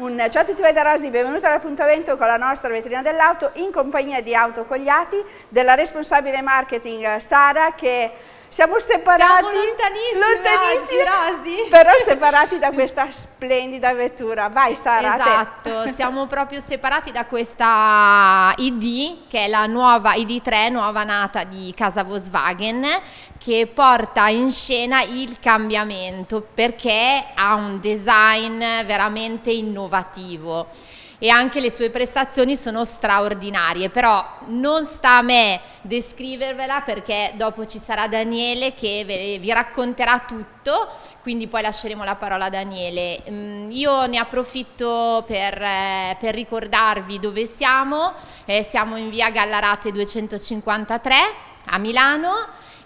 Un... Ciao a tutti voi da Rosi, benvenuti all'appuntamento con la nostra vetrina dell'auto in compagnia di Autocogliati, della responsabile marketing Sara che siamo separati. Siamo lontanissimi, lontanissimi Però separati da questa splendida vettura. Vai Sara, Esatto, siamo proprio separati da questa ID, che è la nuova ID3, nuova nata di casa Volkswagen, che porta in scena il cambiamento perché ha un design veramente innovativo e anche le sue prestazioni sono straordinarie, però non sta a me descrivervela perché dopo ci sarà Daniele che vi racconterà tutto, quindi poi lasceremo la parola a Daniele. Mm, io ne approfitto per, eh, per ricordarvi dove siamo, eh, siamo in via Gallarate 253 a Milano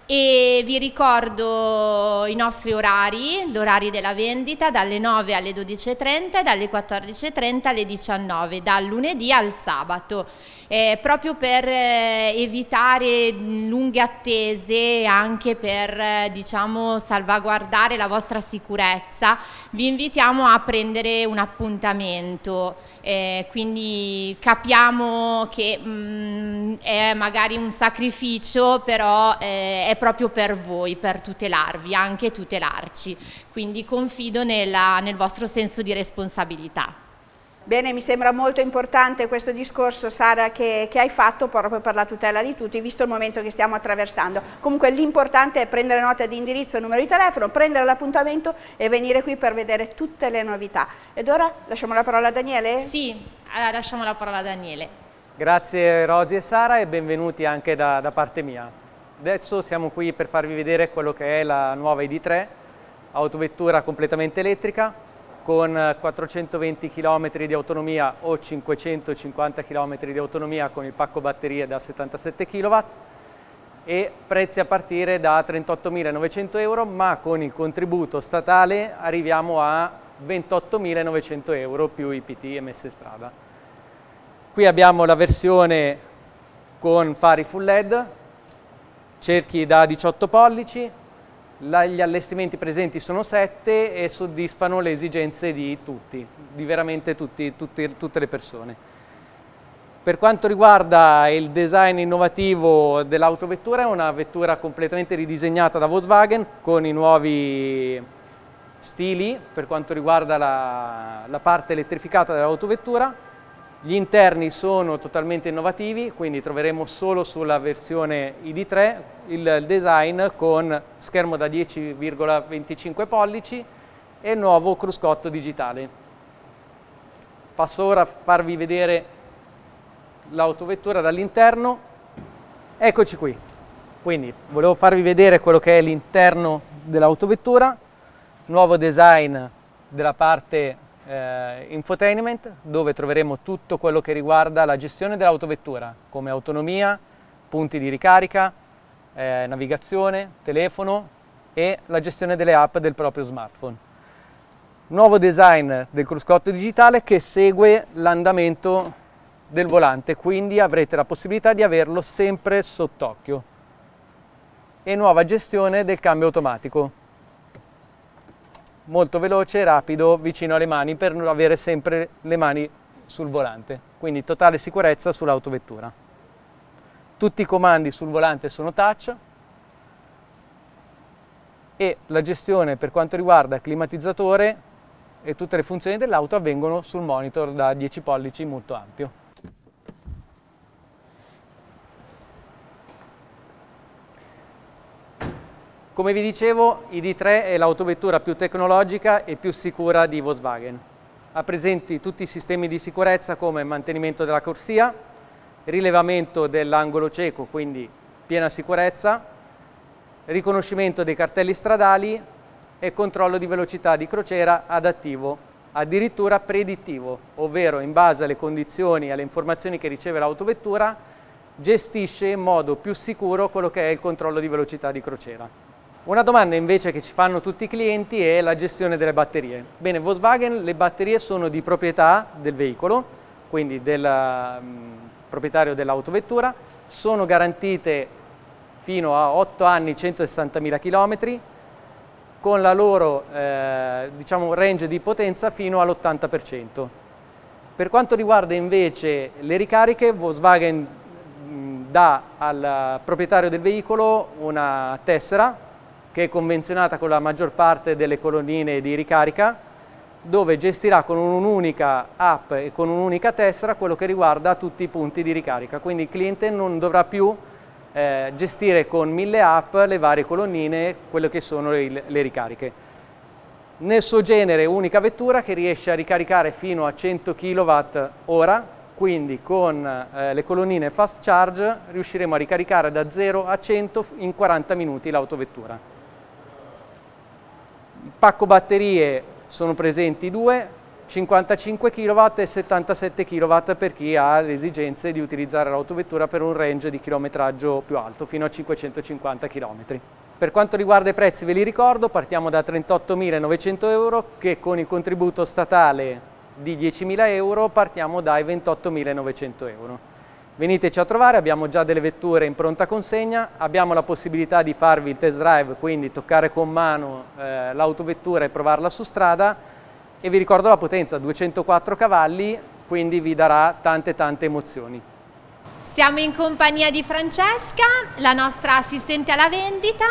e vi ricordo i nostri orari, l'orario della vendita dalle 9 alle 12.30 e dalle 14.30 alle 19, dal lunedì al sabato eh, proprio per eh, evitare lunghe attese anche per eh, diciamo, salvaguardare la vostra sicurezza, vi invitiamo a prendere un appuntamento, eh, quindi capiamo che mh, è magari un sacrificio, però eh, è proprio per voi, per tutelarvi, anche tutelarci, quindi confido nella, nel vostro senso di responsabilità. Bene, mi sembra molto importante questo discorso, Sara, che, che, hai fatto proprio per la tutela di tutti, visto il momento che stiamo attraversando. Comunque l'importante è prendere nota di indirizzo, numero di telefono, prendere l'appuntamento e venire qui per vedere tutte le novità. Ed ora lasciamo la parola a Daniele? Sì, allora lasciamo la parola a Daniele. Grazie Rosy e Sara e benvenuti anche da, da parte mia. Adesso siamo qui per farvi vedere quello che è la nuova ID3, autovettura completamente elettrica, con 420 eh, km di autonomia o 550 km di autonomia con il pacco batterie da 77 kW e prezzi a partire da 38.900 euro ma con il contributo statale arriviamo a 28.900 euro più IPT e messe strada. Qui abbiamo la versione con fari full LED, cerchi da 18 pollici, gli allestimenti presenti sono 7 e soddisfano le esigenze di tutti, di veramente tutti, tutti, tutte le persone. Per quanto riguarda il design innovativo dell'autovettura, è una vettura completamente ridisegnata da Volkswagen con i nuovi stili per quanto riguarda la, la parte elettrificata dell'autovettura gli interni sono totalmente innovativi, quindi troveremo solo sulla versione ID3 il design con schermo da 10,25 pollici e nuovo cruscotto digitale. Passo ora a farvi vedere l'autovettura dall'interno. Eccoci qui. Quindi volevo farvi vedere quello che è l'interno dell'autovettura, nuovo design della parte eh, infotainment dove troveremo tutto quello che riguarda la gestione dell'autovettura come autonomia, punti di ricarica, eh, navigazione, telefono e la gestione delle app del proprio smartphone. Nuovo design del cruscotto digitale che segue l'andamento del volante, quindi avrete la possibilità di averlo sempre sott'occhio. E nuova gestione del cambio automatico molto veloce, e rapido, vicino alle mani per avere sempre le mani sul volante, quindi totale sicurezza sull'autovettura. Tutti i comandi sul volante sono touch e la gestione per quanto riguarda climatizzatore e tutte le funzioni dell'auto avvengono sul monitor da 10 pollici molto ampio. Come vi dicevo, ID3 è l'autovettura più tecnologica e più sicura di Volkswagen. Ha presenti tutti i sistemi di sicurezza come mantenimento della corsia, rilevamento dell'angolo cieco, quindi piena sicurezza, riconoscimento dei cartelli stradali e controllo di velocità di crociera adattivo, addirittura predittivo, ovvero in base alle condizioni e alle informazioni che riceve l'autovettura, gestisce in modo più sicuro quello che è il controllo di velocità di crociera. Una domanda invece che ci fanno tutti i clienti è la gestione delle batterie. Bene, Volkswagen le batterie sono di proprietà del veicolo, quindi del um, proprietario dell'autovettura, sono garantite fino a 8 anni 160.000 km con la loro eh, diciamo, range di potenza fino all'80%. Per quanto riguarda invece le ricariche, Volkswagen mh, mm, dà al proprietario del veicolo una tessera che è convenzionata con la maggior parte delle colonnine di ricarica, dove gestirà con un'unica app e con un'unica tessera quello che riguarda tutti i punti di ricarica. Quindi il cliente non dovrà più eh, gestire con mille app le varie colonnine, quelle che sono le, le ricariche. Nel suo genere unica vettura che riesce a ricaricare fino a 100 kWh, quindi con eh, le colonnine fast charge riusciremo a ricaricare da 0 a 100 in 40 minuti l'autovettura pacco batterie sono presenti due, 55 kW e 77 kW per chi ha le esigenze di utilizzare l'autovettura per un range di chilometraggio più alto, fino a 550 km. Per quanto riguarda i prezzi ve li ricordo, partiamo da 38.900 euro che con il contributo statale di 10.000 euro partiamo dai 28.900 euro. Veniteci a trovare, abbiamo già delle vetture in pronta consegna, abbiamo la possibilità di farvi il test drive, quindi toccare con mano eh, l'autovettura e provarla su strada e vi ricordo la potenza, 204 cavalli, quindi vi darà tante tante emozioni. Siamo in compagnia di Francesca, la nostra assistente alla vendita.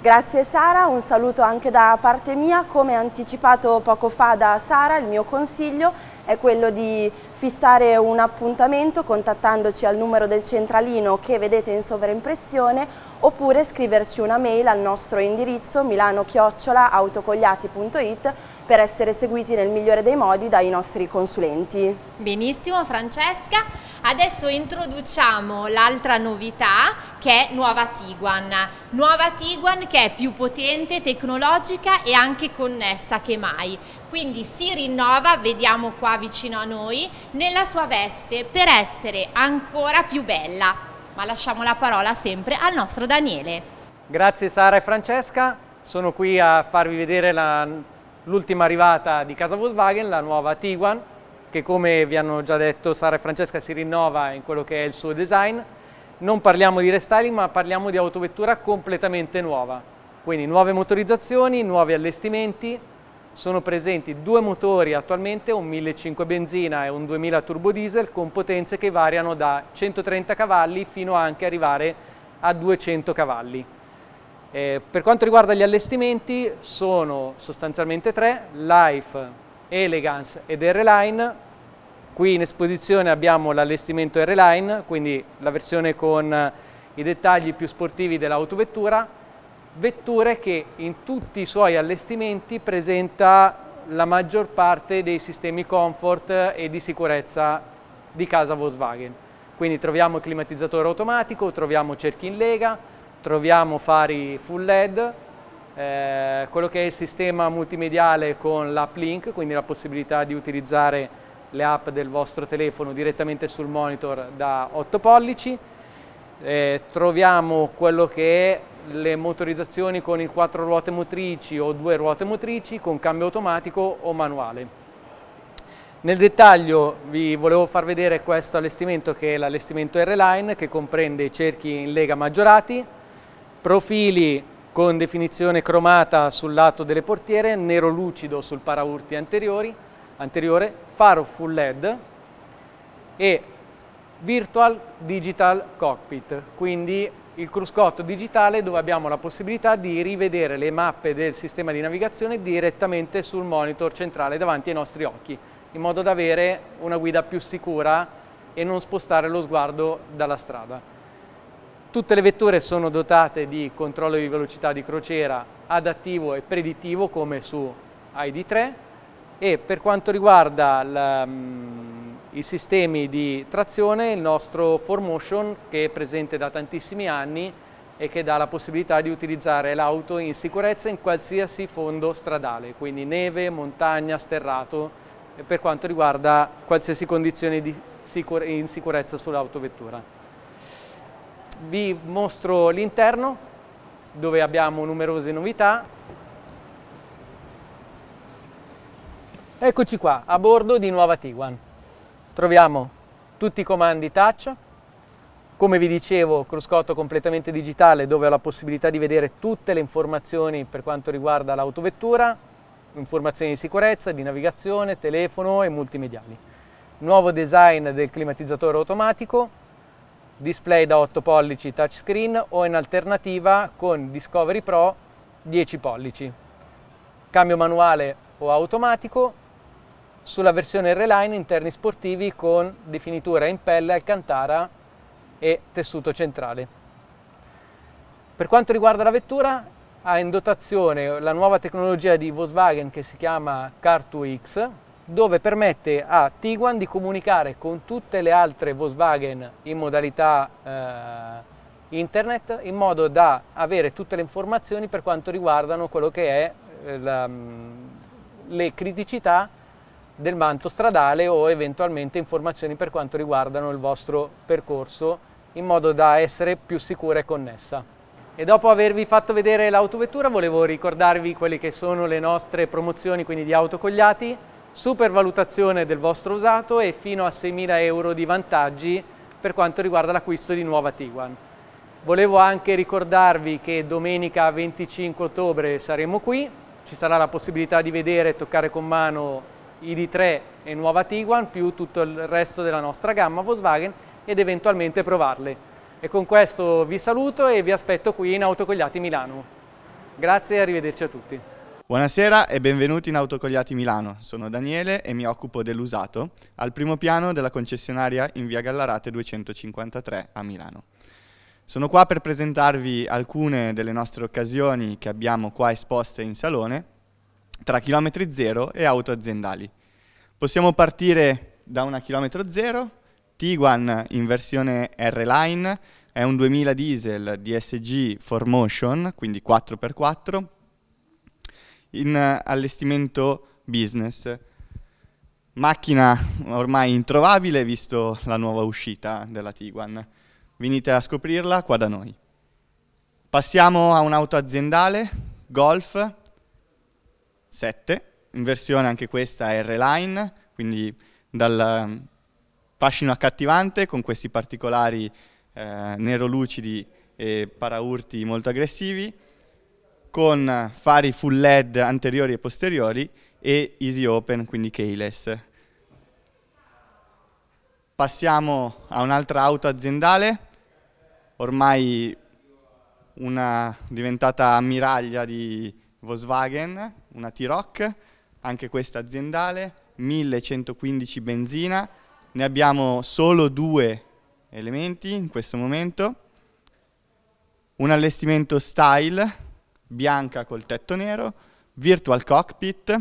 Grazie Sara, un saluto anche da parte mia. Come anticipato poco fa da Sara, il mio consiglio è quello di fissare un appuntamento contattandoci al numero del centralino che vedete in sovraimpressione oppure scriverci una mail al nostro indirizzo milano-autocogliati.it per essere seguiti nel migliore dei modi dai nostri consulenti. Benissimo Francesca, adesso introduciamo l'altra novità che è Nuova Tiguan. Nuova Tiguan che è più potente, tecnologica e anche connessa che mai. Quindi si rinnova, vediamo qua vicino a noi, nella sua veste per essere ancora più bella. Ma lasciamo la parola sempre al nostro Daniele. Grazie Sara e Francesca, sono qui a farvi vedere la l'ultima arrivata di casa Volkswagen, la nuova Tiguan, che come vi hanno già detto Sara e Francesca si rinnova in quello che è il suo design. Non parliamo di restyling ma parliamo di autovettura completamente nuova, quindi nuove motorizzazioni, nuovi allestimenti, sono presenti due motori attualmente, un 1.500 benzina e un 2.000 turbo diesel con potenze che variano da 130 cavalli fino anche arrivare a 200 cavalli. Eh, per quanto riguarda gli allestimenti sono sostanzialmente tre, Life, Elegance ed R-Line. Qui in esposizione abbiamo l'allestimento R-Line, quindi la versione con i dettagli più sportivi dell'autovettura, vetture che in tutti i suoi allestimenti presenta la maggior parte dei sistemi comfort e di sicurezza di casa Volkswagen. Quindi troviamo il climatizzatore automatico, troviamo cerchi in lega, troviamo fari full LED, eh, quello che è il sistema multimediale con l'app Link, quindi la possibilità di utilizzare le app del vostro telefono direttamente sul monitor da 8 pollici, eh, troviamo quello che è le motorizzazioni con il 4 ruote motrici o 2 ruote motrici con cambio automatico o manuale. Nel dettaglio vi volevo far vedere questo allestimento che è l'allestimento R-Line che comprende i cerchi in lega maggiorati, profili con definizione cromata sul lato delle portiere, nero lucido sul paraurti anteriore, faro full LED e virtual digital cockpit, quindi il cruscotto digitale dove abbiamo la possibilità di rivedere le mappe del sistema di navigazione direttamente sul monitor centrale davanti ai nostri occhi, in modo da avere una guida più sicura e non spostare lo sguardo dalla strada. Tutte le vetture sono dotate di controllo di velocità di crociera adattivo e predittivo come su ID3 e per quanto riguarda la, mm, i sistemi di trazione il nostro 4Motion che è presente da tantissimi anni e che dà la possibilità di utilizzare l'auto in sicurezza in qualsiasi fondo stradale, quindi neve, montagna, sterrato, per quanto riguarda qualsiasi condizione di sicure in sicurezza sull'autovettura. Vi mostro l'interno dove abbiamo numerose novità. Eccoci qua, a bordo di Nuova Tiguan. Troviamo tutti i comandi touch, come vi dicevo cruscotto completamente digitale dove ho la possibilità di vedere tutte le informazioni per quanto riguarda l'autovettura, informazioni di sicurezza, di navigazione, telefono e multimediali. Nuovo design del climatizzatore automatico, display da 8 pollici touchscreen o in alternativa con Discovery Pro 10 pollici. Cambio manuale o automatico sulla versione Reline interni sportivi con definitura in pelle, alcantara e tessuto centrale. Per quanto riguarda la vettura ha in dotazione la nuova tecnologia di Volkswagen che si chiama Car2X dove permette a Tiguan di comunicare con tutte le altre Volkswagen in modalità eh, internet in modo da avere tutte le informazioni per quanto riguardano quello che è eh, la, mm, le criticità del manto stradale o eventualmente informazioni per quanto riguardano il vostro percorso in modo da essere più sicura e connessa. E dopo avervi fatto vedere l'autovettura volevo ricordarvi quelle che sono le nostre promozioni quindi di autocogliati supervalutazione del vostro usato e fino a 6.000 euro di vantaggi per quanto riguarda l'acquisto di nuova Tiguan. Volevo anche ricordarvi che domenica 25 ottobre saremo qui, ci sarà la possibilità di vedere e toccare con mano ID3 e nuova Tiguan più tutto il resto della nostra gamma Volkswagen ed eventualmente provarle. E con questo vi saluto e vi aspetto qui in Autocogliati Milano. Grazie e arrivederci a tutti. Buonasera e benvenuti in Autocogliati Milano. Sono Daniele e mi occupo dell'usato al primo piano della concessionaria in via Gallarate 253 a Milano. Sono qua per presentarvi alcune delle nostre occasioni che abbiamo qua esposte in salone tra chilometri zero e auto aziendali. Possiamo partire da una chilometro zero, Tiguan in versione R-Line, è un 2000 diesel DSG 4Motion, quindi 4x4, in allestimento business. Macchina ormai introvabile visto la nuova uscita della Tiguan. Venite a scoprirla qua da noi. Passiamo a un'auto aziendale, Golf 7, in versione anche questa R-Line, quindi dal mm, fascino accattivante con questi particolari eh, nero lucidi e paraurti molto aggressivi, con fari full LED anteriori e posteriori e Easy Open, quindi keyless. Passiamo a un'altra auto aziendale, ormai una diventata ammiraglia di Volkswagen, una T-Rock, anche questa aziendale, 1115 benzina, ne abbiamo solo due elementi in questo momento, un allestimento style bianca col tetto nero, virtual cockpit,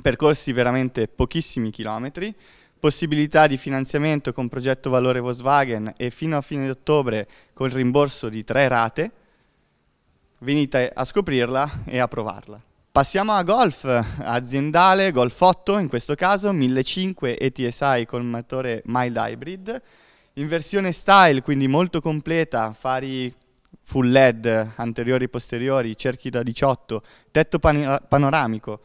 percorsi veramente pochissimi chilometri, possibilità di finanziamento con progetto valore Volkswagen e fino a fine ottobre col rimborso di tre rate, venite a scoprirla e a provarla. Passiamo a golf aziendale, Golf 8 in questo caso, 1500 ETSI col motore mild hybrid, in versione style quindi molto completa, fari full LED, anteriori e posteriori, cerchi da 18, tetto panoramico,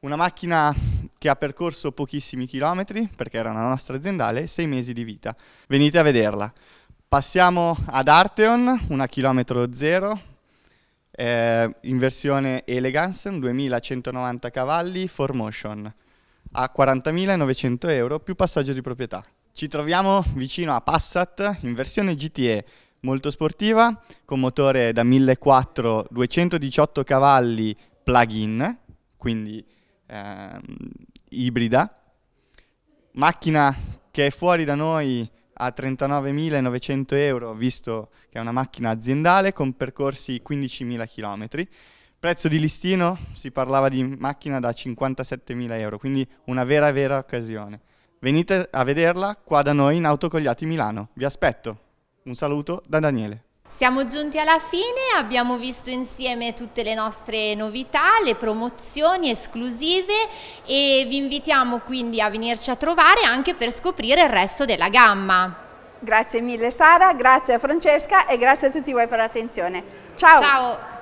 una macchina che ha percorso pochissimi chilometri, perché era una nostra aziendale, sei mesi di vita. Venite a vederla. Passiamo ad Arteon, una chilometro zero, eh, in versione Elegance, 2190 cavalli, 4Motion, a 40.900 euro più passaggio di proprietà. Ci troviamo vicino a Passat in versione GTE, molto sportiva, con motore da 1.400, 218 cavalli plug-in, quindi eh, ibrida, macchina che è fuori da noi a 39.900 euro, visto che è una macchina aziendale con percorsi 15.000 km. Prezzo di listino, si parlava di macchina da 57.000 euro, quindi una vera vera occasione. Venite a vederla qua da noi in Autocogliati Milano, vi aspetto! Un saluto da Daniele. Siamo giunti alla fine, abbiamo visto insieme tutte le nostre novità, le promozioni esclusive e vi invitiamo quindi a venirci a trovare anche per scoprire il resto della gamma. Grazie mille Sara, grazie a Francesca e grazie a tutti voi per l'attenzione. Ciao! Ciao!